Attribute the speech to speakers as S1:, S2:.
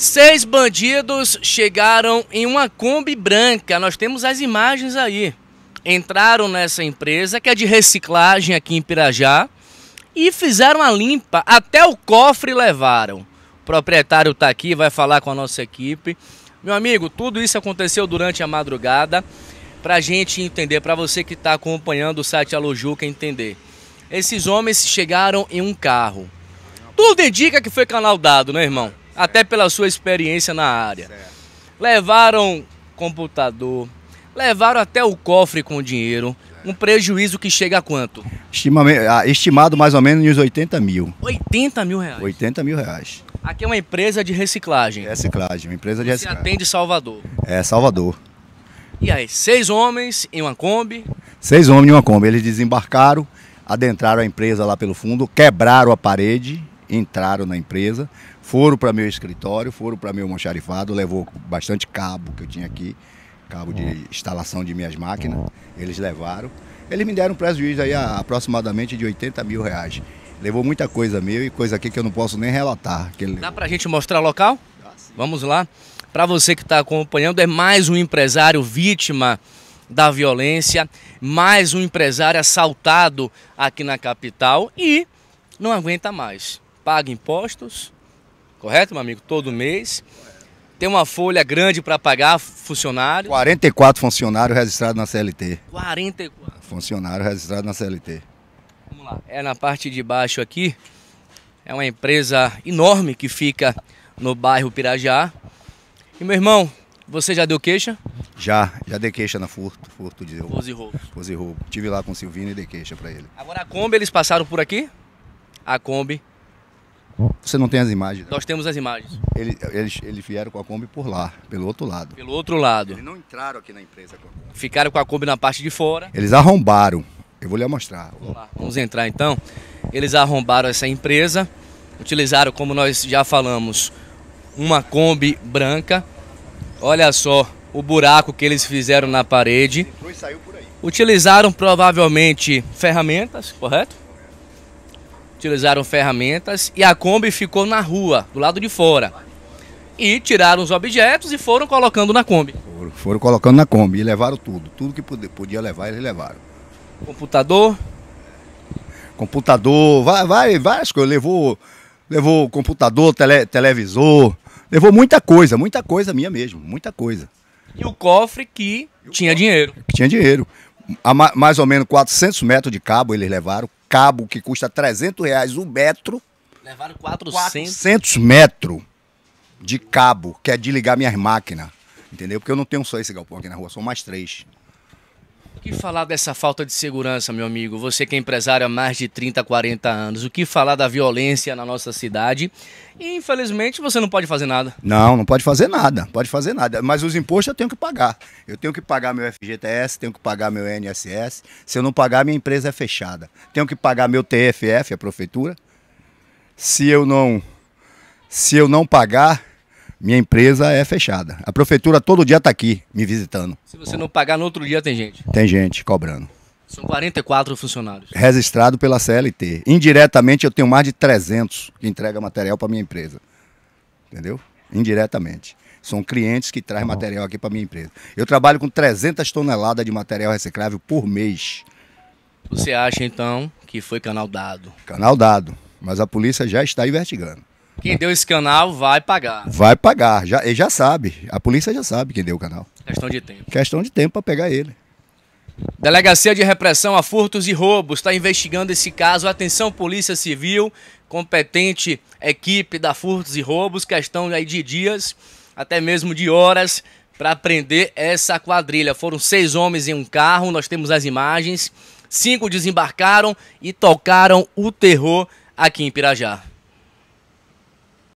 S1: Seis bandidos chegaram em uma Kombi branca. Nós temos as imagens aí. Entraram nessa empresa, que é de reciclagem aqui em Pirajá, e fizeram a limpa. Até o cofre levaram. O proprietário está aqui, vai falar com a nossa equipe. Meu amigo, tudo isso aconteceu durante a madrugada. Para a gente entender, para você que está acompanhando o site Alojuca entender. Esses homens chegaram em um carro. Tudo indica que foi canal dado, né, irmão? até pela sua experiência na área. Certo. Levaram computador, levaram até o cofre com dinheiro. Um prejuízo que chega a quanto? Ah,
S2: estimado mais ou menos uns 80 mil.
S1: 80 mil reais?
S2: 80 mil reais.
S1: Aqui é uma empresa de reciclagem. É reciclagem, uma empresa de Você reciclagem. Você atende Salvador?
S2: É, Salvador.
S1: E aí, seis homens em uma Kombi?
S2: Seis homens em uma Kombi. Eles desembarcaram, adentraram a empresa lá pelo fundo, quebraram a parede entraram na empresa, foram para meu escritório, foram para meu moncharifado, levou bastante cabo que eu tinha aqui, cabo de instalação de minhas máquinas, eles levaram. Eles me deram um prejuízo aí aproximadamente de 80 mil reais. Levou muita coisa meu e coisa aqui que eu não posso nem relatar. Que ele
S1: Dá gente mostrar o local? Dá, Vamos lá. Para você que está acompanhando, é mais um empresário vítima da violência, mais um empresário assaltado aqui na capital e não aguenta mais paga impostos, correto, meu amigo? Todo mês. Tem uma folha grande para pagar funcionários.
S2: 44 funcionários registrados na CLT. 44. Funcionário registrado na CLT.
S1: Vamos lá. É na parte de baixo aqui. É uma empresa enorme que fica no bairro Pirajá. E meu irmão, você já deu queixa?
S2: Já, já dei queixa na furto, furto de roubo. Pose roubo. roubo. Tive lá com o Silvino e dei queixa para ele.
S1: Agora a Kombi, eles passaram por aqui? A Kombi
S2: você não tem as imagens? Né? Nós
S1: temos as imagens.
S2: Ele, eles, eles vieram com a Kombi por lá, pelo outro lado.
S1: Pelo outro lado. Eles não entraram aqui na empresa com a Kombi. Ficaram com a Kombi na parte de fora.
S2: Eles arrombaram.
S1: Eu vou lhe mostrar. Vamos, lá. Vamos entrar então. Eles arrombaram essa empresa, utilizaram, como nós já falamos, uma Kombi branca. Olha só o buraco que eles fizeram na parede. Entrou e saiu por aí. Utilizaram provavelmente ferramentas, correto? utilizaram ferramentas e a Kombi ficou na rua, do lado de fora. E tiraram os objetos e foram colocando na Kombi.
S2: Foram, foram colocando na Kombi e levaram tudo.
S1: Tudo que podia levar, eles levaram. Computador?
S2: Computador, vai, vai, várias coisas. Levou, levou computador, tele, televisor, levou muita coisa, muita coisa minha mesmo, muita coisa.
S1: E o cofre que o
S2: tinha cofre, dinheiro. Que tinha dinheiro. A mais ou menos 400 metros de cabo eles levaram, cabo que custa 300 reais o um metro.
S1: Levaram 400. 400
S2: metros de cabo, que é de ligar minhas máquinas. Entendeu? Porque eu não tenho só esse galpão aqui na rua, são mais três.
S1: O que falar dessa falta de segurança, meu amigo? Você que é empresário há mais de 30, 40 anos, o que falar da violência na nossa cidade? E, infelizmente, você não pode fazer nada.
S2: Não, não pode fazer nada, pode fazer nada. Mas os impostos eu tenho que pagar. Eu tenho que pagar meu FGTS, tenho que pagar meu NSS. Se eu não pagar, minha empresa é fechada. Tenho que pagar meu TFF, a prefeitura. Se eu não, se eu não pagar, minha empresa é fechada. A prefeitura todo dia está aqui me visitando. Se
S1: você não pagar no outro dia, tem gente?
S2: Tem gente cobrando.
S1: São 44 funcionários.
S2: Registrado pela CLT. Indiretamente, eu tenho mais de 300 que entrega material para minha empresa. Entendeu? Indiretamente. São clientes que trazem tá material aqui para minha empresa. Eu trabalho com 300 toneladas de material reciclável por mês.
S1: Você acha, então, que foi canal dado? Canal
S2: dado. Mas a polícia já está investigando.
S1: Quem deu esse canal vai pagar.
S2: Vai pagar, já, ele já sabe. A polícia já sabe quem deu o canal. Questão de tempo. Questão de tempo para pegar ele.
S1: Delegacia de Repressão a Furtos e Roubos está investigando esse caso. Atenção, Polícia Civil, competente equipe da Furtos e Roubos, questão aí de dias, até mesmo de horas, para prender essa quadrilha. Foram seis homens em um carro, nós temos as imagens. Cinco desembarcaram e tocaram o terror aqui em Pirajá.